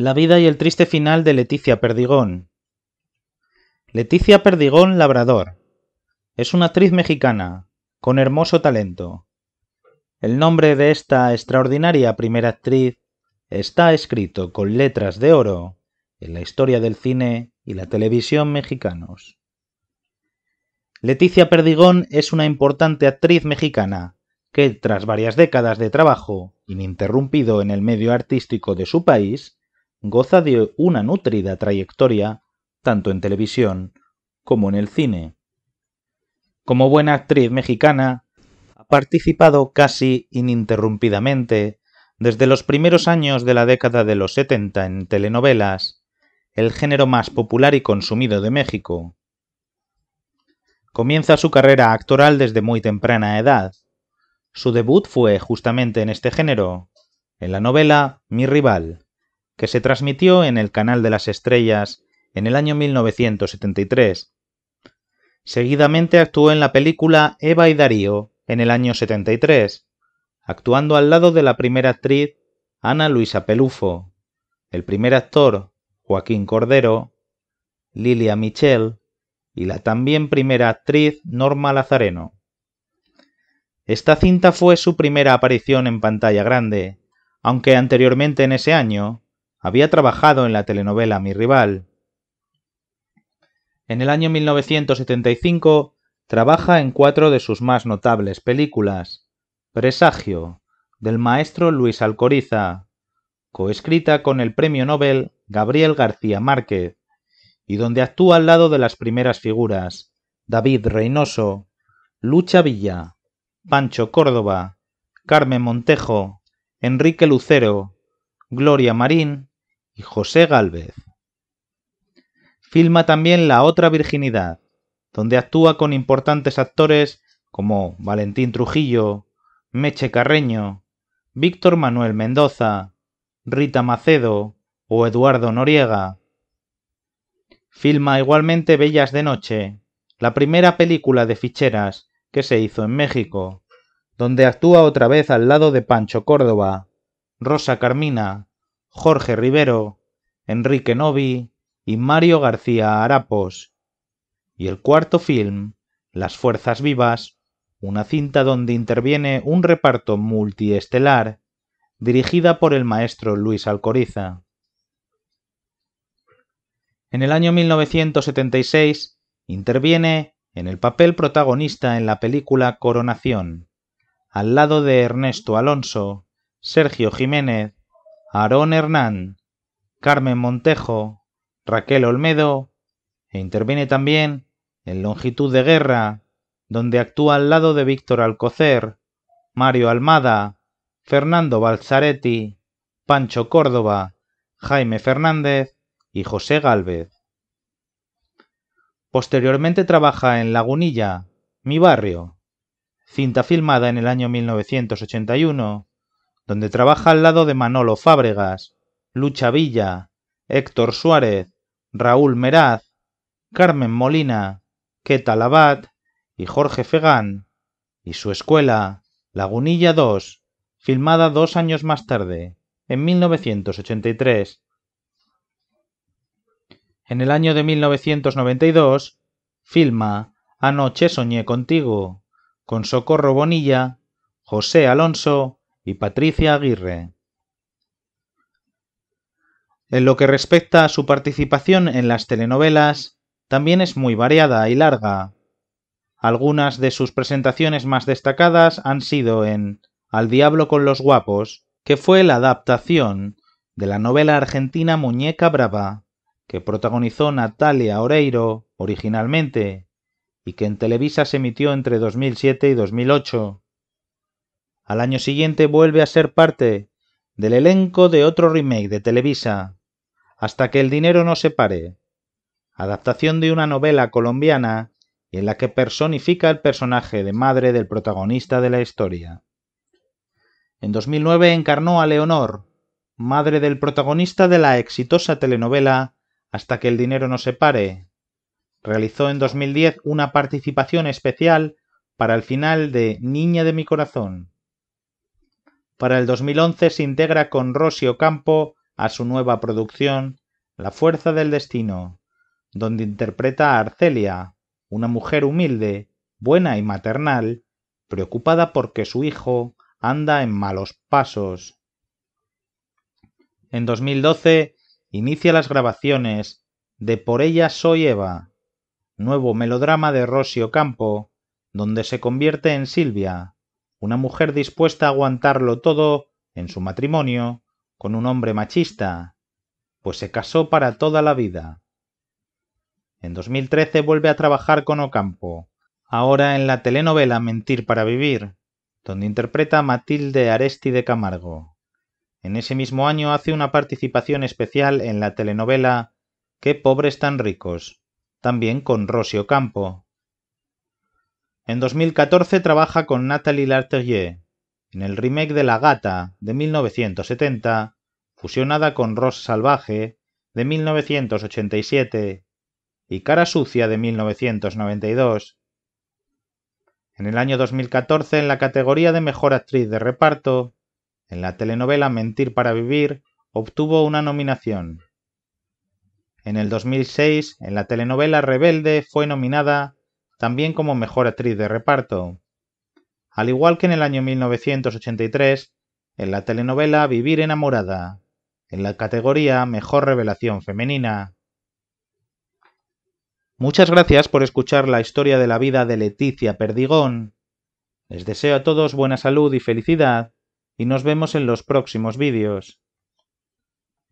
La vida y el triste final de Leticia Perdigón. Leticia Perdigón Labrador. Es una actriz mexicana, con hermoso talento. El nombre de esta extraordinaria primera actriz está escrito con letras de oro en la historia del cine y la televisión mexicanos. Leticia Perdigón es una importante actriz mexicana que, tras varias décadas de trabajo ininterrumpido en el medio artístico de su país, goza de una nutrida trayectoria tanto en televisión como en el cine. Como buena actriz mexicana, ha participado casi ininterrumpidamente desde los primeros años de la década de los 70 en telenovelas, el género más popular y consumido de México. Comienza su carrera actoral desde muy temprana edad. Su debut fue justamente en este género, en la novela Mi rival, que se transmitió en el Canal de las Estrellas en el año 1973. Seguidamente actuó en la película Eva y Darío en el año 73, actuando al lado de la primera actriz Ana Luisa Pelufo, el primer actor Joaquín Cordero, Lilia Michel y la también primera actriz Norma Lazareno. Esta cinta fue su primera aparición en pantalla grande, aunque anteriormente en ese año había trabajado en la telenovela Mi rival. En el año 1975 trabaja en cuatro de sus más notables películas: Presagio, del maestro Luis Alcoriza, coescrita con el premio Nobel Gabriel García Márquez, y donde actúa al lado de las primeras figuras David Reynoso, Lucha Villa, Pancho Córdoba, Carmen Montejo, Enrique Lucero, Gloria Marín José Gálvez. Filma también La Otra Virginidad, donde actúa con importantes actores como Valentín Trujillo, Meche Carreño, Víctor Manuel Mendoza, Rita Macedo o Eduardo Noriega. Filma igualmente Bellas de Noche, la primera película de ficheras que se hizo en México, donde actúa otra vez al lado de Pancho Córdoba, Rosa Carmina, Jorge Rivero, Enrique Novi y Mario García Arapos. Y el cuarto film, Las Fuerzas Vivas, una cinta donde interviene un reparto multiestelar, dirigida por el maestro Luis Alcoriza. En el año 1976 interviene en el papel protagonista en la película Coronación, al lado de Ernesto Alonso, Sergio Jiménez, Aarón Hernán, Carmen Montejo, Raquel Olmedo, e interviene también en Longitud de Guerra, donde actúa al lado de Víctor Alcocer, Mario Almada, Fernando Balzaretti, Pancho Córdoba, Jaime Fernández y José Gálvez. Posteriormente trabaja en Lagunilla, mi barrio, cinta filmada en el año 1981, donde trabaja al lado de Manolo Fábregas, Lucha Villa, Héctor Suárez, Raúl Meraz, Carmen Molina, Queta Labat y Jorge Fegán, y su escuela, Lagunilla 2, filmada dos años más tarde, en 1983. En el año de 1992, filma Anoche soñé contigo, con Socorro Bonilla, José Alonso y Patricia Aguirre. En lo que respecta a su participación en las telenovelas, también es muy variada y larga. Algunas de sus presentaciones más destacadas han sido en Al Diablo con los Guapos, que fue la adaptación de la novela argentina Muñeca Brava, que protagonizó Natalia Oreiro originalmente y que en Televisa se emitió entre 2007 y 2008. Al año siguiente vuelve a ser parte del elenco de otro remake de Televisa, Hasta que el dinero no se pare, adaptación de una novela colombiana en la que personifica el personaje de madre del protagonista de la historia. En 2009 encarnó a Leonor, madre del protagonista de la exitosa telenovela Hasta que el dinero no se pare. Realizó en 2010 una participación especial para el final de Niña de mi corazón. Para el 2011 se integra con Rosy Campo a su nueva producción La Fuerza del Destino, donde interpreta a Arcelia, una mujer humilde, buena y maternal, preocupada porque su hijo anda en malos pasos. En 2012 inicia las grabaciones de Por ella soy Eva, nuevo melodrama de Rosy Campo, donde se convierte en Silvia, una mujer dispuesta a aguantarlo todo en su matrimonio con un hombre machista, pues se casó para toda la vida. En 2013 vuelve a trabajar con Ocampo, ahora en la telenovela Mentir para Vivir, donde interpreta a Matilde Aresti de Camargo. En ese mismo año hace una participación especial en la telenovela Qué pobres tan ricos, también con Rosio Campo. En 2014 trabaja con Nathalie Lartellier en el remake de La Gata de 1970, fusionada con Ross Salvaje de 1987 y Cara Sucia de 1992. En el año 2014, en la categoría de Mejor Actriz de Reparto, en la telenovela Mentir para Vivir, obtuvo una nominación. En el 2006, en la telenovela Rebelde, fue nominada también como mejor actriz de reparto. Al igual que en el año 1983, en la telenovela Vivir enamorada, en la categoría Mejor Revelación Femenina. Muchas gracias por escuchar la historia de la vida de Leticia Perdigón. Les deseo a todos buena salud y felicidad, y nos vemos en los próximos vídeos.